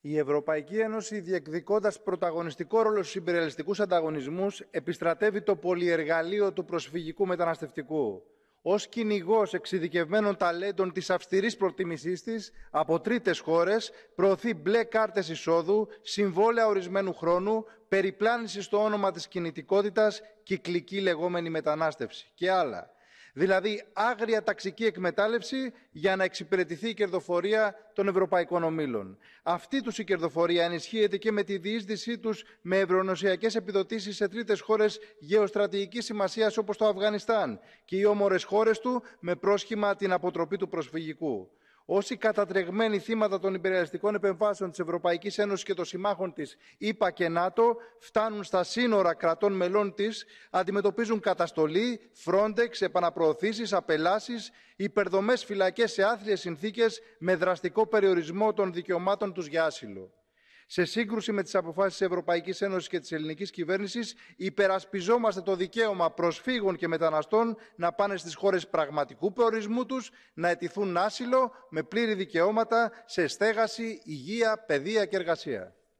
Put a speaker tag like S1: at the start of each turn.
S1: Η Ευρωπαϊκή Ένωση, διεκδικώντας πρωταγωνιστικό ρόλο στους υπερελιστικούς ανταγωνισμούς, επιστρατεύει το πολυεργαλείο του προσφυγικού μεταναστευτικού Ως κυνηγός εξειδικευμένων ταλέντων της αυστηρής προτίμησής της, από τρίτες χώρες προωθεί μπλε κάρτες εισόδου, συμβόλαια ορισμένου χρόνου, περιπλάνηση στο όνομα της κινητικότητας, κυκλική λεγόμενη μετανάστευση και άλλα δηλαδή άγρια ταξική εκμετάλλευση για να εξυπηρετηθεί η κερδοφορία των ευρωπαϊκών ομήλων. Αυτή τους η κερδοφορία ενισχύεται και με τη διείσδυσή τους με ευρωνοσιακές επιδοτήσεις σε τρίτες χώρες γεωστρατηγικής σημασίας όπως το Αφγανιστάν και οι όμορες χώρες του με πρόσχημα την αποτροπή του προσφυγικού. Όσοι κατατρεγμένοι θύματα των υπεριαλιστικών επεμβάσεων της Ευρωπαϊκής Ένωσης και των συμμάχων της, ΗΠΑ και ΝΑΤΟ, φτάνουν στα σύνορα κρατών μελών της, αντιμετωπίζουν καταστολή, φρόντεξ, επαναπροωθήσεις, απελάσεις, υπερδομές φυλακές σε άθλιες συνθήκες με δραστικό περιορισμό των δικαιωμάτων τους για άσυλο. Σε σύγκρουση με τις αποφάσεις της Ευρωπαϊκής Ένωσης και της ελληνικής κυβέρνησης, υπερασπιζόμαστε το δικαίωμα προσφύγων και μεταναστών να πάνε στις χώρες πραγματικού προορισμού τους, να αιτηθούν άσυλο με πλήρη δικαιώματα σε στέγαση, υγεία, παιδεία και εργασία.